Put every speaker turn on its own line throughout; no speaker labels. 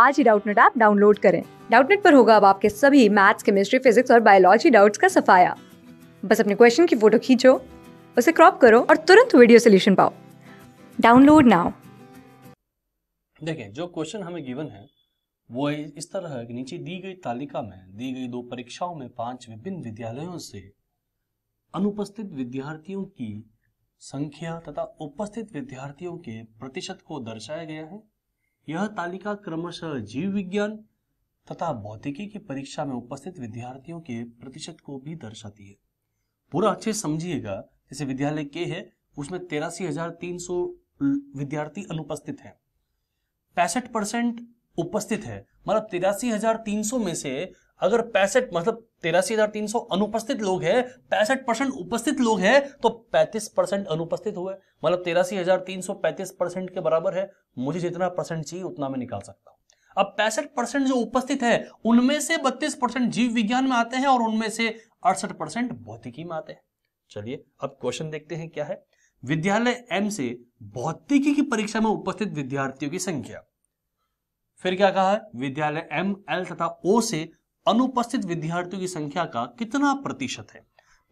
आज ही Doubtnut app download करें डाउटनेट पर होगा अब आपके सभी मैथ्स केमिस्ट्री फिजिक्स और बायोलॉजी डाउट्स का सफाया बस अपने क्वेश्चन की फोटो खींचो उसे क्रॉप करो और तुरंत वीडियो सोल्यूशन पाओ डाउनलोड नाउ
देखें जो क्वेश्चन हमें गिवन है वो इस तरह है कि नीचे दी गई तालिका में दी गई दो परीक्षाओं में पांच विभिन्न विद्यालयों से अनुपस्थित विद्यार्थियों की संख्या तथा उपस्थित विद्यार्थियों के प्रतिशत को दर्शाया गया है यह तालिका क्रमशः जीव विज्ञान तथा भौतिकी की परीक्षा में उपस्थित विद्यार्थियों के प्रतिशत को भी दर्शाती है पूरा अच्छे समझिएगा जैसे विद्यालय के है उसमें तेरासी हजार तीन सौ विद्यार्थी अनुपस्थित है पैंसठ परसेंट उपस्थित है मतलब तिरासी हजार तीन सौ में से अगर पैंसठ मतलब तिरासी हजार तीन सौ अनुपस्थित लोग हैं पैंसठ परसेंट उपस्थित लोग हैं तो पैंतीस परसेंट अनुपस्थित हुए मतलब तिरासी हजार तीन सौ पैंतीस परसेंट के बराबर है मुझे जितना परसेंट चाहिए उतना मैं निकाल सकता हूं अब पैंसठ परसेंट जो उपस्थित है उनमें से बत्तीस परसेंट जीव विज्ञान में आते हैं और उनमें से अड़सठ परसेंट भौतिकी में आते हैं चलिए अब क्वेश्चन देखते हैं क्या है विद्यालय एम से भौतिकी की परीक्षा में उपस्थित विद्यार्थियों की संख्या फिर क्या कहा है विद्यालय एम एल तथा ओ से अनुपस्थित विद्यार्थियों की संख्या का कितना प्रतिशत है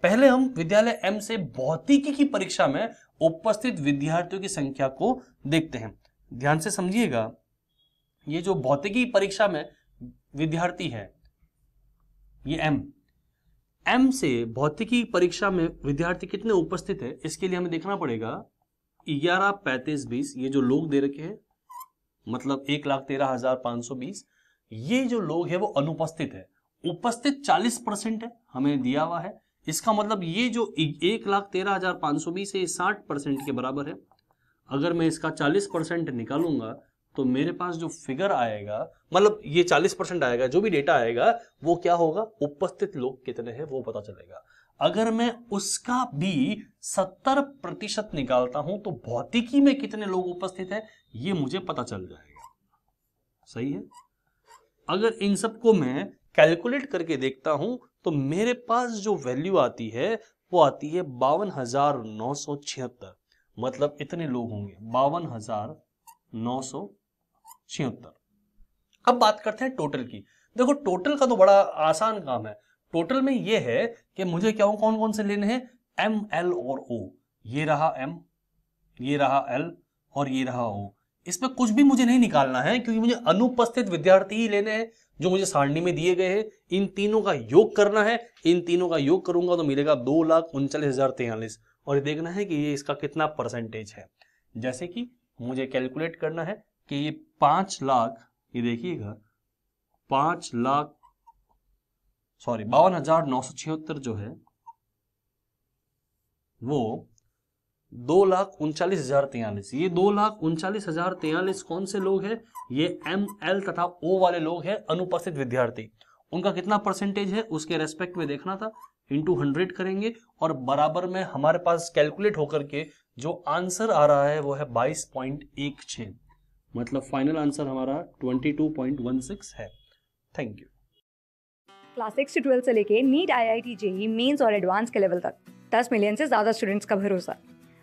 पहले हम विद्यालय एम से भौतिकी की परीक्षा में उपस्थित विद्यार्थियों की संख्या को देखते हैं ध्यान से समझिएगा ये जो भौतिकी परीक्षा में विद्यार्थी है ये एम एम से भौतिकी परीक्षा में विद्यार्थी कितने उपस्थित है इसके लिए हमें देखना पड़ेगा ग्यारह पैंतीस बीस ये जो लोग दे रखे हैं मतलब एक लाख तेरह हजार पांच सौ बीस ये जो लोग है वो अनुपस्थित है उपस्थित 40 परसेंट है हमें दिया हुआ है इसका मतलब ये जो एक लाख तेरह हजार पांच सौ बीस है साठ परसेंट के बराबर है अगर मैं इसका चालीस परसेंट निकालूंगा तो मेरे पास जो फिगर आएगा मतलब ये चालीस परसेंट आएगा जो भी डेटा आएगा वो क्या होगा उपस्थित लोग कितने हैं वो पता चलेगा अगर मैं उसका भी सत्तर प्रतिशत निकालता हूं तो भौतिकी में कितने लोग उपस्थित है ये मुझे पता चल जाएगा सही है अगर इन सबको मैं कैलकुलेट करके देखता हूं तो मेरे पास जो वैल्यू आती है वो आती है बावन हजार नौ सौ छिहत्तर मतलब इतने लोग होंगे बावन हजार नौ सौ छिहत्तर अब बात करते हैं टोटल की देखो टोटल का तो बड़ा आसान काम है टोटल में ये है कि मुझे क्या हो कौन कौन से लेने हैं एम एल और ओ ये रहा एम ये रहा एल और ये रहा ओ इसमें कुछ भी मुझे नहीं निकालना है क्योंकि मुझे अनुपस्थित विद्यार्थी ही लेने हैं जो मुझे सारणी में दिए गए हैं इन तीनों का योग करना है इन तीनों का योग करूंगा तो मिलेगा दो लाख उनचालीस हजार तेयलिस और देखना है कि ये इसका कितना परसेंटेज है जैसे कि मुझे कैलकुलेट करना है कि ये पांच लाख ये देखिएगा पांच लाख सॉरी बावन हजार नौ सौ छिहत्तर जो है वो दो लाख उनचालीस हजार तैयलीस ये दो लाख उनचालीस हजार तैयलीस कौन से लोग हैं ये एम एल तथा ओ वाले लोग हैं अनुपस्थित विद्यार्थी उनका कितना परसेंटेज है उसके रेस्पेक्ट में देखना था इंटू हंड्रेड करेंगे और बराबर में हमारे पास कैलकुलेट होकर के जो आंसर आ रहा है वो है बाईस पॉइंट एक छ मतलब फाइनल आंसर हमारा twenty two point one six है थैंक यू
क्लास सिक्स से ट्वेल्थ से लेके NEET I I T JEE mains और एडवांस के लेवल तक दस मिलियन से ज़्यादा स्टूडेंट्स का भरोसा